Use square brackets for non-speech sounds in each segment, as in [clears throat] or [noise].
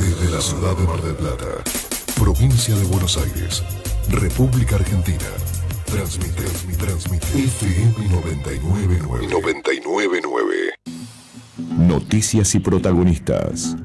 Desde la ciudad de Mar del Plata, provincia de Buenos Aires, República Argentina, transmite, transmite FM 999. 999. Noticias y protagonistas.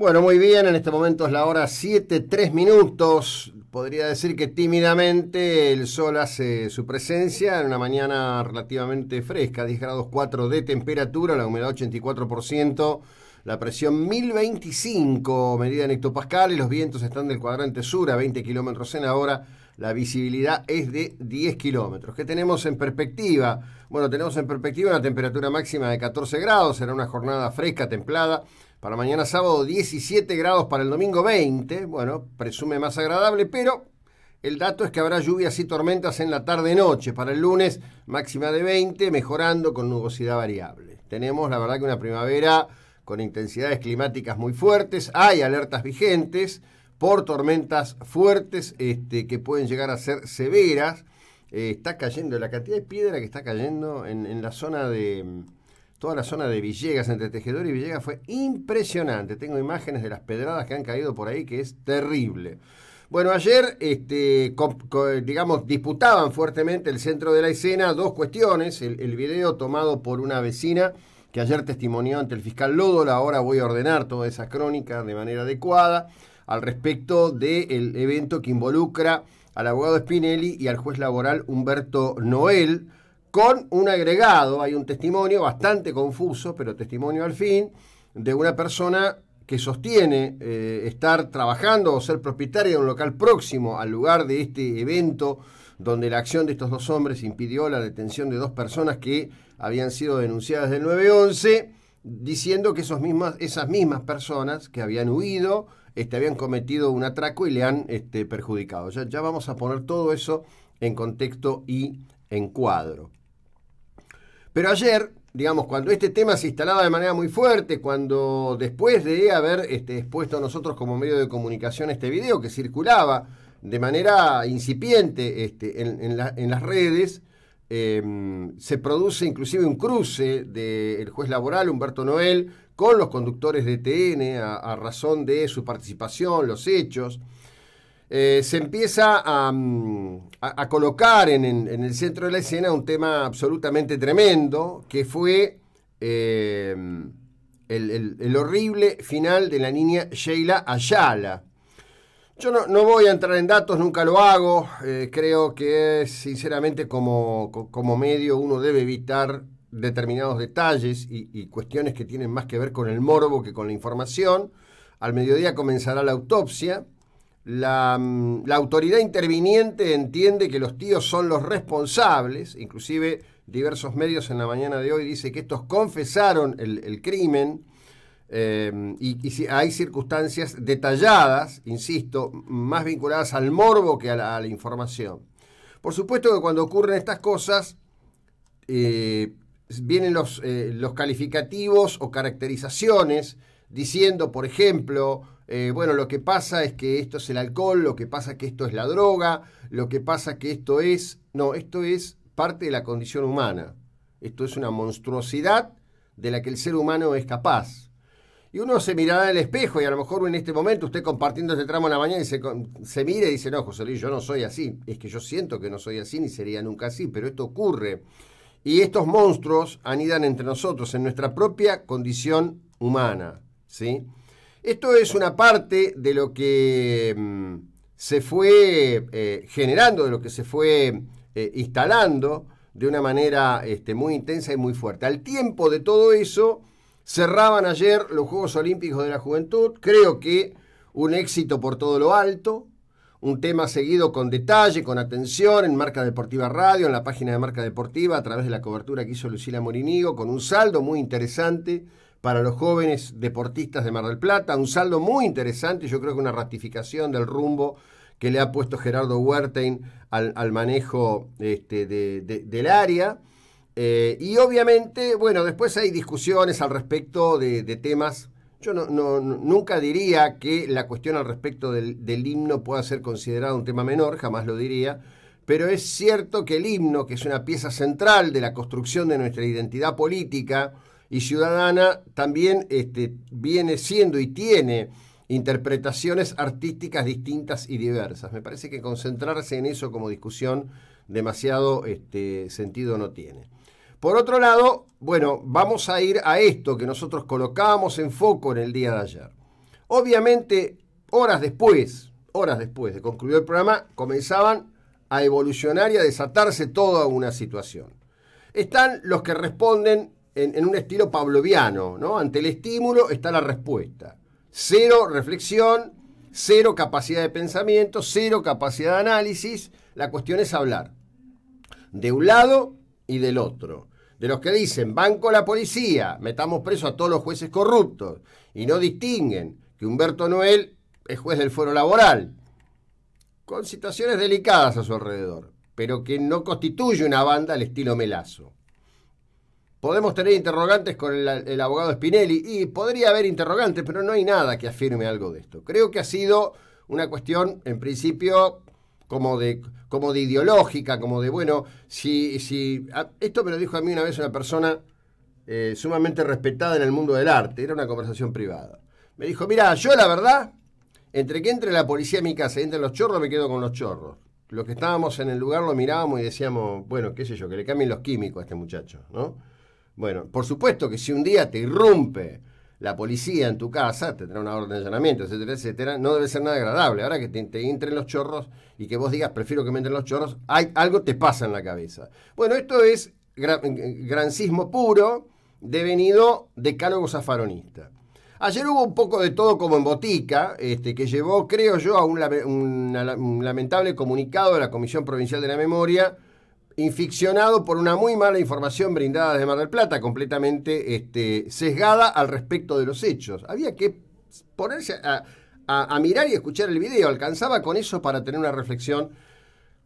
Bueno, muy bien, en este momento es la hora 7, 3 minutos. Podría decir que tímidamente el sol hace su presencia en una mañana relativamente fresca, 10 grados 4 de temperatura, la humedad 84%, la presión 1025 medida en hectopascal y los vientos están del cuadrante sur a 20 kilómetros en la hora la visibilidad es de 10 kilómetros. ¿Qué tenemos en perspectiva? Bueno, tenemos en perspectiva una temperatura máxima de 14 grados, será una jornada fresca, templada. Para mañana sábado 17 grados, para el domingo 20, bueno, presume más agradable, pero el dato es que habrá lluvias y tormentas en la tarde-noche. Para el lunes máxima de 20, mejorando con nubosidad variable. Tenemos, la verdad, que una primavera con intensidades climáticas muy fuertes, hay alertas vigentes por tormentas fuertes este, que pueden llegar a ser severas. Eh, está cayendo, la cantidad de piedra que está cayendo en, la zona de. Toda la zona de Villegas, entre Tejedor y Villegas, fue impresionante. Tengo imágenes de las pedradas que han caído por ahí, que es terrible. Bueno, ayer, este, digamos, disputaban fuertemente el centro de la escena dos cuestiones. El, video tomado por una vecina que ayer testimonió ante el fiscal Lodola, Ahora voy a ordenar toda esa crónica de manera adecuada al respecto del evento que involucra al abogado Spinelli y al juez laboral Humberto Noel, con un agregado, hay un testimonio bastante confuso, pero testimonio al fin, de una persona que sostiene eh, estar trabajando o ser propietaria de un local próximo al lugar de este evento donde la acción de estos dos hombres impidió la detención de dos personas que habían sido denunciadas del 911, diciendo que esos mismas, esas mismas personas que habían huido este, habían cometido un atraco y le han este, perjudicado. Ya, vamos a poner todo eso en contexto y en cuadro. Pero ayer, digamos, cuando este tema se instalaba de manera muy fuerte, cuando después de haber este, expuesto a nosotros como medio de comunicación este video que circulaba de manera incipiente este, en, en las redes, Em, se produce inclusive un cruce del juez laboral Humberto Noel con los conductores de e TN a, razón de su participación, los hechos. Eh, se empieza a, mm, colocar en, el centro de la escena un tema absolutamente tremendo, que fue em, el horrible final de la niña Sheila Ayala yo no, voy a entrar en datos, nunca lo hago. Eh, creo que, sinceramente, como, medio uno debe evitar determinados detalles y, cuestiones que tienen más que ver con el morbo que con la información. Al mediodía comenzará la autopsia. La, mm, la autoridad interviniente entiende que los tíos son los responsables, inclusive diversos medios en la mañana de hoy dicen que estos confesaron el, el crimen Em, y, si hay circunstancias detalladas, insisto, más vinculadas al morbo que a la, información. Por supuesto que cuando ocurren estas cosas, eh, vienen eh, los, calificativos o caracterizaciones diciendo, por ejemplo, eh, bueno, lo que pasa es que esto es el alcohol, lo que pasa es que esto es la droga, lo que pasa que esto es... No, esto es parte de la condición humana. Esto es una monstruosidad de la que el ser humano es capaz. Y uno se mirará al el espejo y a lo mejor en este momento usted compartiendo este tramo en la mañana y se, mira y dice, no, José Luis, yo no soy así. Es que yo siento que no soy así ni sería nunca así, pero esto ocurre. Y estos monstruos anidan entre nosotros, en nuestra propia condición humana. ¿sí? Esto es una parte de lo que mm, se fue eh, generando, de lo que se fue eh, instalando de una manera este, muy intensa y muy fuerte. Al tiempo de todo eso Cerraban ayer los Juegos Olímpicos de la Juventud, creo que un éxito por todo lo alto, un tema seguido con detalle, con atención en Marca Deportiva Radio, en la página de Marca Deportiva, a través de la cobertura que hizo Lucila Morinigo, con un saldo muy interesante para los jóvenes deportistas de Mar del Plata, un saldo muy interesante, yo creo que una ratificación del rumbo que le ha puesto Gerardo Huertein al, manejo este, del área. Eh, y obviamente, bueno, después hay discusiones al respecto de, temas. Yo no, nunca diría que la cuestión al respecto del, himno pueda ser considerada un tema menor, jamás lo diría, pero es cierto que el himno, que es una pieza central de la construcción de nuestra identidad política y ciudadana, también este, viene siendo y tiene interpretaciones artísticas distintas y diversas. Me parece que concentrarse en eso como discusión demasiado este, sentido no tiene. Por otro lado, bueno, vamos a ir a esto que nosotros colocábamos en foco en el día de ayer. Obviamente, horas después, horas después de concluir el programa, comenzaban a evolucionar y a desatarse toda una situación. Están los que responden en, un estilo pavloviano, ¿no? Ante el estímulo está la respuesta. Cero reflexión, cero capacidad de pensamiento, cero capacidad de análisis. La cuestión es hablar de un lado y del otro de los que dicen, banco la policía, metamos preso a todos los jueces corruptos, y no distinguen que Humberto Noel es juez del fuero laboral, con situaciones delicadas a su alrededor, pero que no constituye una banda al estilo Melazo. Podemos tener interrogantes con el abogado Spinelli, y podría haber interrogantes, pero no hay nada que afirme algo de esto. Creo que ha sido una cuestión, en principio, como de, como de ideológica, como de, bueno, si, si ah, esto me lo dijo a mí una vez una persona eh, sumamente respetada en el mundo del arte, era una conversación privada. Me dijo, mira, yo la verdad, entre que entre la policía a mi casa y entre los chorros, me quedo con los chorros. Los que estábamos en el lugar lo mirábamos y decíamos, bueno, qué sé yo, que le cambien los químicos a este muchacho, ¿no? Bueno, por supuesto que si un día te irrumpe la policía en tu casa, tendrá una orden de allanamiento, etcétera, etcétera, no debe ser nada agradable. Ahora que te, te, entren los chorros y que vos digas, prefiero que me entren los chorros, hay, algo te pasa en la cabeza. Bueno, esto es gran, eh, grancismo puro devenido decálogo zafaronista. Ayer hubo un poco de todo como en botica, este, que llevó, creo yo, a un lamentable comunicado de la Comisión Provincial de la Memoria, inficcionado por una muy mala información brindada desde Mar del Plata, completamente este, sesgada al respecto de los hechos. Había que ponerse a, a mirar y escuchar el video, alcanzaba con eso para tener una reflexión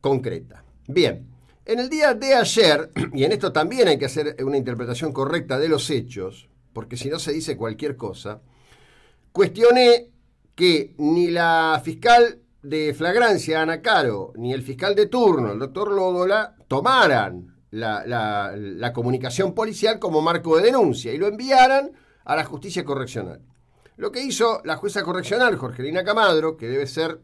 concreta. Bien, en el día de ayer, [clears throat] y en esto también hay que hacer una interpretación correcta de los hechos, porque si no se dice cualquier cosa, cuestioné que ni la fiscal de flagrancia, Ana Caro, ni el fiscal de turno, el doctor Lódola, tomaran la, comunicación policial como marco de denuncia y lo enviaran a la justicia correccional. Lo que hizo la jueza correccional, Jorgelina Camadro, que debe ser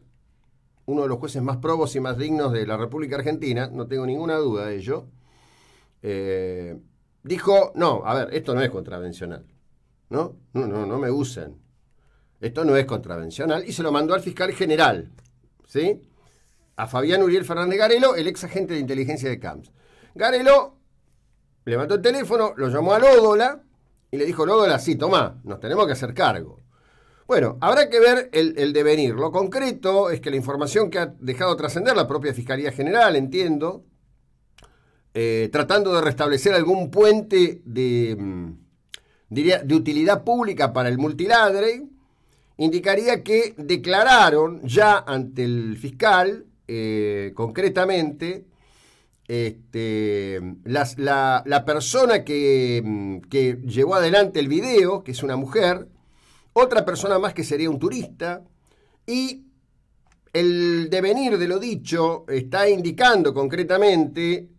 uno de los jueces más probos y más dignos de la República Argentina, no tengo ninguna duda de ello, eh, dijo, no, a ver, esto no es contravencional, ¿no? No, no, no me usen. Esto no es contravencional y se lo mandó al fiscal general. ¿sí? A Fabián Uriel Fernández Garelo, el ex agente de inteligencia de CAMS. Garelo levantó el teléfono, lo llamó a Lódola y le dijo, Lódola, sí, toma, nos tenemos que hacer cargo. Bueno, habrá que ver el, devenir. Lo concreto es que la información que ha dejado trascender la propia Fiscalía General, entiendo, eh, tratando de restablecer algún puente de, mm, de utilidad pública para el multiladre, indicaría que declararon ya ante el fiscal, eh, concretamente, este, la, persona que, mm, que llevó adelante el video, que es una mujer, otra persona más que sería un turista, y el devenir de lo dicho está indicando concretamente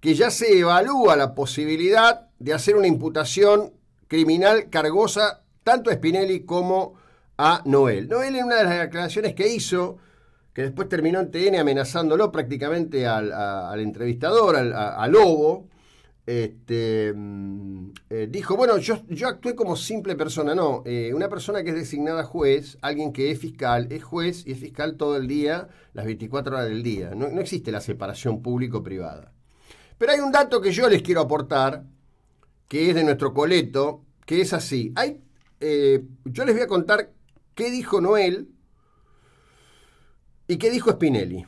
que ya se evalúa la posibilidad de hacer una imputación criminal cargosa tanto a Spinelli como a Noel. Noel en una de las declaraciones que hizo, que después terminó en TN amenazándolo prácticamente al, entrevistador, al, Lobo, este, mm, eh, dijo, bueno, yo, yo, actué como simple persona, no, eh, una persona que es designada juez, alguien que es fiscal, es juez y es fiscal todo el día, las 24 horas del día, no, existe la separación público-privada. Pero hay un dato que yo les quiero aportar, que es de nuestro coleto, que es así. Hay, eh, yo les voy a contar qué dijo Noel y qué dijo Spinelli.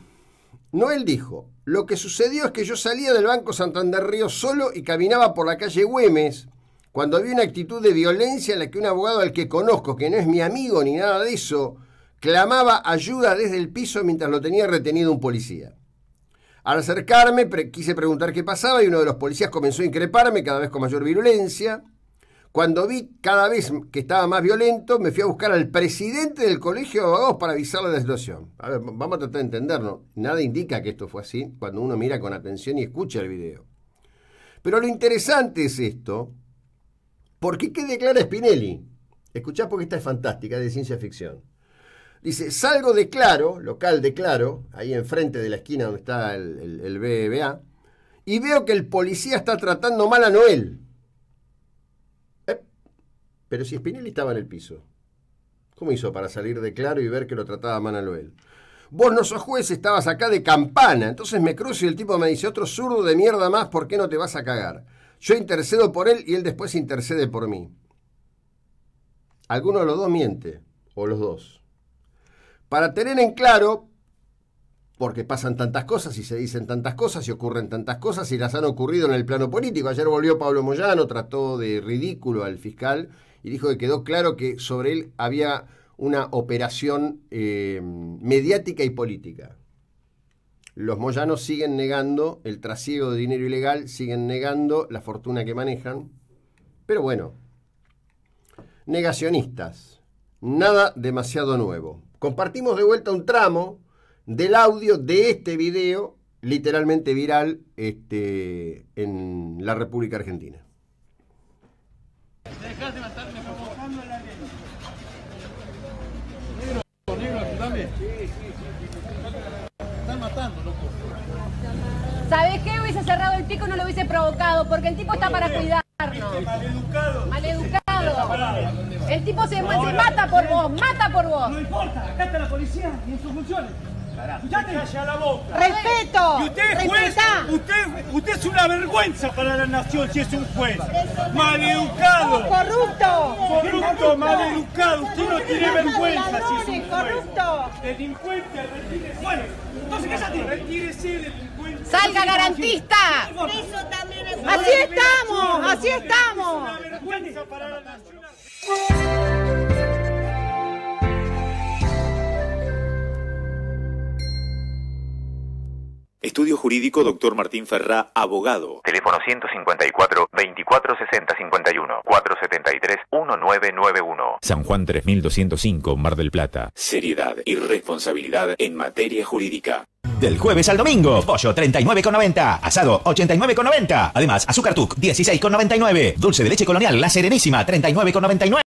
Noel dijo, lo que sucedió es que yo salía del Banco Santander Río solo y caminaba por la calle Güemes cuando vi una actitud de violencia en la que un abogado al que conozco, que no es mi amigo ni nada de eso, clamaba ayuda desde el piso mientras lo tenía retenido un policía. Al acercarme quise preguntar qué pasaba y uno de los policías comenzó a increparme cada vez con mayor virulencia. Cuando vi cada vez que estaba más violento, me fui a buscar al presidente del colegio de abogados para avisarle de la situación. A ver, vamos a tratar de entenderlo. Nada indica que esto fue así cuando uno mira con atención y escucha el video. Pero lo interesante es esto. ¿Por qué qué declara Spinelli? Escuchá porque esta es fantástica, de ciencia ficción. Dice, salgo de Claro, local de Claro, ahí enfrente de la esquina donde está el, el BBA, y veo que el policía está tratando mal a Noel pero si Spinelli estaba en el piso, ¿cómo hizo para salir de claro y ver que lo trataba Manuel? Vos no sos juez, estabas acá de campana. Entonces me cruzo y el tipo me dice, otro zurdo de mierda más, ¿por qué no te vas a cagar? Yo intercedo por él y él después intercede por mí. Alguno de los dos miente, o los dos. Para tener en claro, porque pasan tantas cosas y se dicen tantas cosas y ocurren tantas cosas y las han ocurrido en el plano político. Ayer volvió Pablo Moyano, trató de ridículo al fiscal y dijo que quedó claro que sobre él había una operación eh, mediática y política. Los moyanos siguen negando el trasiego de dinero ilegal, siguen negando la fortuna que manejan, pero bueno, negacionistas, nada demasiado nuevo. Compartimos de vuelta un tramo del audio de este video literalmente viral este, en la República Argentina. Están matando, loco. ¿Sabes qué? Hubiese cerrado el pico no lo hubiese provocado, porque el tipo está para cuidarnos. Este maleducado. educado. El tipo se, se mata por vos, mata por vos. No importa, acá está la policía y en sus funciones. ¡Respeto! Y usted es juez, usted, es una vergüenza para la nación si es un juez. ¡Maleducado! ¡Corrupto! ¡Corrupto, maleducado! Usted no tiene vergüenza si es un juez. ¡Corrupto! ¡Delincuente, retírese! Bueno, entonces cállate. delincuente! ¡Salga garantista! ¡Así estamos! ¡Así estamos! Estudio Jurídico Dr. Martín Ferrá, abogado. Teléfono 154 2460 51 473 1991. San Juan 3205, Mar del Plata. Seriedad y responsabilidad en materia jurídica. Del jueves al domingo, pollo 39,90, asado 89,90. Además, azúcar tuc 16,99, dulce de leche colonial La Serenísima 39,99.